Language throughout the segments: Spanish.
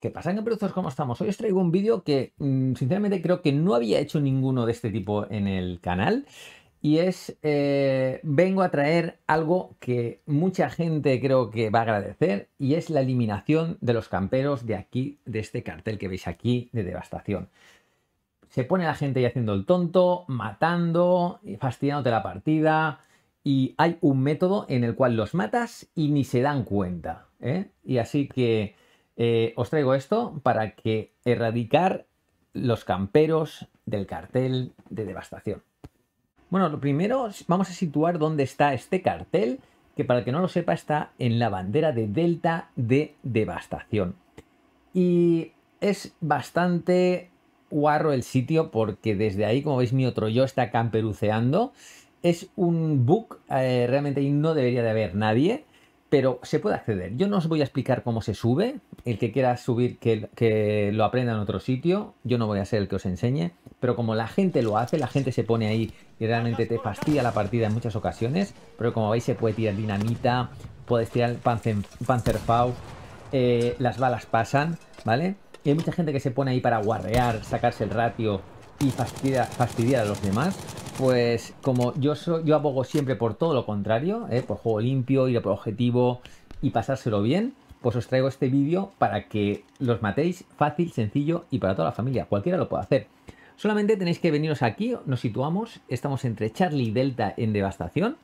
¿Qué pasa, Productos? ¿Cómo estamos? Hoy os traigo un vídeo que, mm, sinceramente, creo que no había hecho ninguno de este tipo en el canal. Y es, eh, vengo a traer algo que mucha gente creo que va a agradecer y es la eliminación de los camperos de aquí, de este cartel que veis aquí de devastación. Se pone la gente ahí haciendo el tonto, matando, fastidiándote la partida y hay un método en el cual los matas y ni se dan cuenta. ¿eh? Y así que eh, os traigo esto para que erradicar los camperos del cartel de devastación. Bueno, lo primero vamos a situar dónde está este cartel, que para el que no lo sepa está en la bandera de Delta de Devastación. Y es bastante guarro el sitio porque desde ahí, como veis, mi otro yo está camperuceando. Es un bug, eh, realmente ahí no debería de haber nadie pero se puede acceder. Yo no os voy a explicar cómo se sube, el que quiera subir que, lo aprenda en otro sitio, yo no voy a ser el que os enseñe, pero como la gente lo hace, la gente se pone ahí y realmente te fastidia la partida en muchas ocasiones, pero como veis se puede tirar dinamita, puedes tirar panzer, panzerfaust, eh, las balas pasan, ¿vale? Y hay mucha gente que se pone ahí para guarrear, sacarse el ratio y fastidiar a los demás, pues como yo, yo abogo siempre por todo lo contrario, ¿eh? por juego limpio, ir por objetivo y pasárselo bien, pues os traigo este vídeo para que los matéis fácil, sencillo y para toda la familia. Cualquiera lo puede hacer. Solamente tenéis que veniros aquí, nos situamos, estamos entre Charlie y Delta en devastación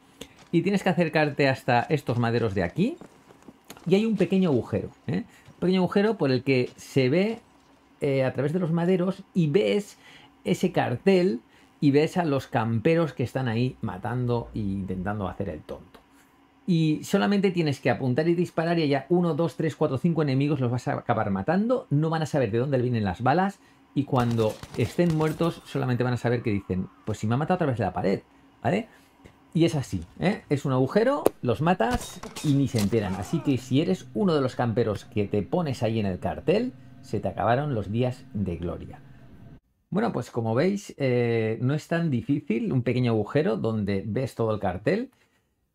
y tienes que acercarte hasta estos maderos de aquí y hay un pequeño agujero. ¿eh? pequeño agujero por el que se ve eh, a través de los maderos y ves ese cartel y ves a los camperos que están ahí matando e intentando hacer el tonto. Y solamente tienes que apuntar y disparar y allá 1, 2, 3, 4, 5 enemigos los vas a acabar matando, no van a saber de dónde vienen las balas y cuando estén muertos solamente van a saber que dicen, pues si me ha matado a través de la pared, ¿vale? Y es así, ¿eh? es un agujero, los matas y ni se enteran. Así que si eres uno de los camperos que te pones ahí en el cartel, se te acabaron los días de gloria. Bueno, pues como veis, eh, no es tan difícil, un pequeño agujero donde ves todo el cartel.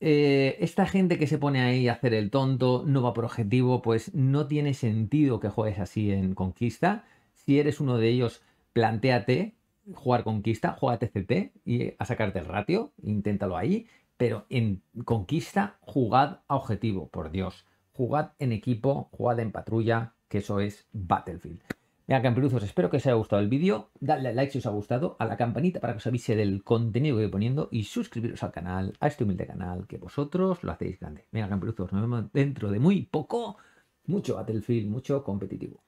Eh, esta gente que se pone ahí a hacer el tonto, no va por objetivo, pues no tiene sentido que juegues así en Conquista. Si eres uno de ellos, planteate jugar Conquista, juega TCT y a sacarte el ratio, inténtalo ahí, pero en Conquista jugad a objetivo, por Dios. Jugad en equipo, jugad en patrulla, que eso es Battlefield. Mira, camperuzos, espero que os haya gustado el vídeo. Dadle like si os ha gustado, a la campanita para que os avise del contenido que voy poniendo y suscribiros al canal, a este humilde canal, que vosotros lo hacéis grande. Mira, camperuzos, nos vemos dentro de muy poco. Mucho Battlefield, mucho competitivo.